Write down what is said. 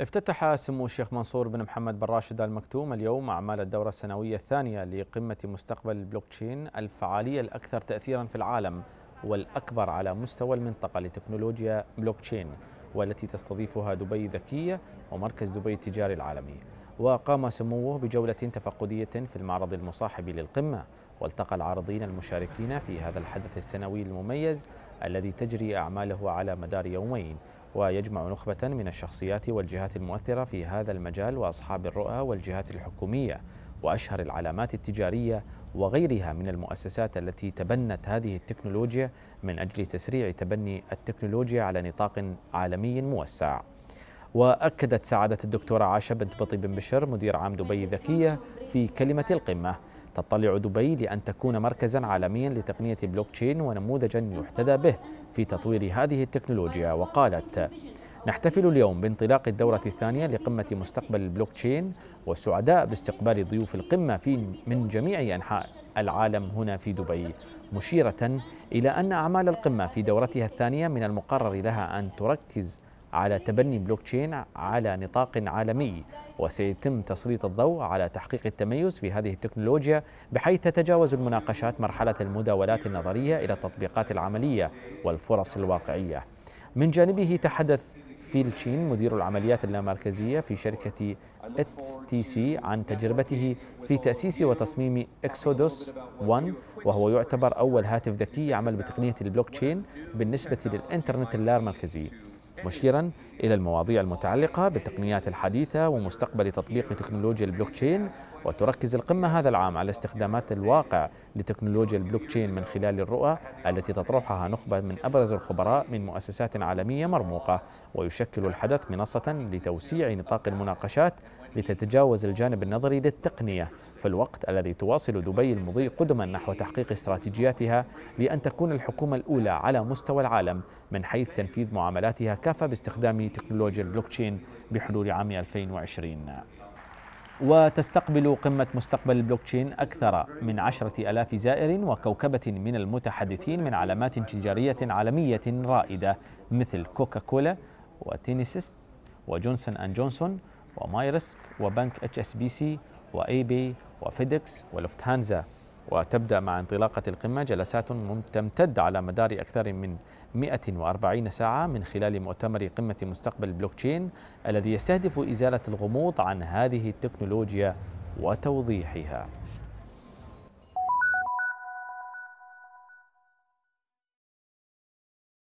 افتتح سمو الشيخ منصور بن محمد بن راشد المكتوم اليوم أعمال الدورة السنوية الثانية لقمة مستقبل البلوكتشين الفعالية الأكثر تأثيرا في العالم والأكبر على مستوى المنطقة لتكنولوجيا بلوكتشين والتي تستضيفها دبي ذكية ومركز دبي التجاري العالمي وقام سموه بجولة تفقدية في المعرض المصاحب للقمة والتقى العارضين المشاركين في هذا الحدث السنوي المميز الذي تجري أعماله على مدار يومين ويجمع نخبة من الشخصيات والجهات المؤثرة في هذا المجال وأصحاب الرؤى والجهات الحكومية وأشهر العلامات التجارية وغيرها من المؤسسات التي تبنت هذه التكنولوجيا من أجل تسريع تبني التكنولوجيا على نطاق عالمي موسع وأكدت سعادة الدكتورة عاشة بنت بطي بن بشر مدير عام دبي الذكية في كلمة القمة تطلع دبي لأن تكون مركزا عالميا لتقنية تشين ونموذجا يحتذى به في تطوير هذه التكنولوجيا وقالت نحتفل اليوم بانطلاق الدورة الثانية لقمة مستقبل البلوكتشين وسعداء باستقبال ضيوف القمة في من جميع أنحاء العالم هنا في دبي مشيرة إلى أن أعمال القمة في دورتها الثانية من المقرر لها أن تركز على تبني بلوك تشين على نطاق عالمي وسيتم تسليط الضوء على تحقيق التميز في هذه التكنولوجيا بحيث تتجاوز المناقشات مرحلة المداولات النظرية إلى التطبيقات العملية والفرص الواقعية من جانبه تحدث فيل تشين مدير العمليات اللامركزية في شركة اتس تي سي عن تجربته في تأسيس وتصميم اكسودوس 1 وهو يعتبر أول هاتف ذكي يعمل بتقنية البلوك تشين بالنسبة للإنترنت اللامركزي مشيرا إلى المواضيع المتعلقة بالتقنيات الحديثة ومستقبل تطبيق تكنولوجيا البلوكتشين وتركز القمة هذا العام على استخدامات الواقع لتكنولوجيا البلوكتشين من خلال الرؤى التي تطرحها نخبة من أبرز الخبراء من مؤسسات عالمية مرموقة ويشكل الحدث منصة لتوسيع نطاق المناقشات لتتجاوز الجانب النظري للتقنية في الوقت الذي تواصل دبي المضي قدما نحو تحقيق استراتيجياتها لأن تكون الحكومة الأولى على مستوى العالم من حيث تنفيذ معاملاتها كافة باستخدام تكنولوجيا البلوكتشين بحلول عام 2020 وتستقبل قمة مستقبل البلوكتشين أكثر من عشرة ألاف زائر وكوكبة من المتحدثين من علامات تجارية عالمية رائدة مثل كوكاكولا وتينيسيست وجونسون أند جونسون ومايرسك وبنك اتش اس بي سي واي بي وفيدكس ولفتهانزا وتبدأ مع انطلاقة القمة جلسات تمتد على مدار أكثر من 140 ساعة من خلال مؤتمر قمة مستقبل البلوكتشين الذي يستهدف إزالة الغموض عن هذه التكنولوجيا وتوضيحها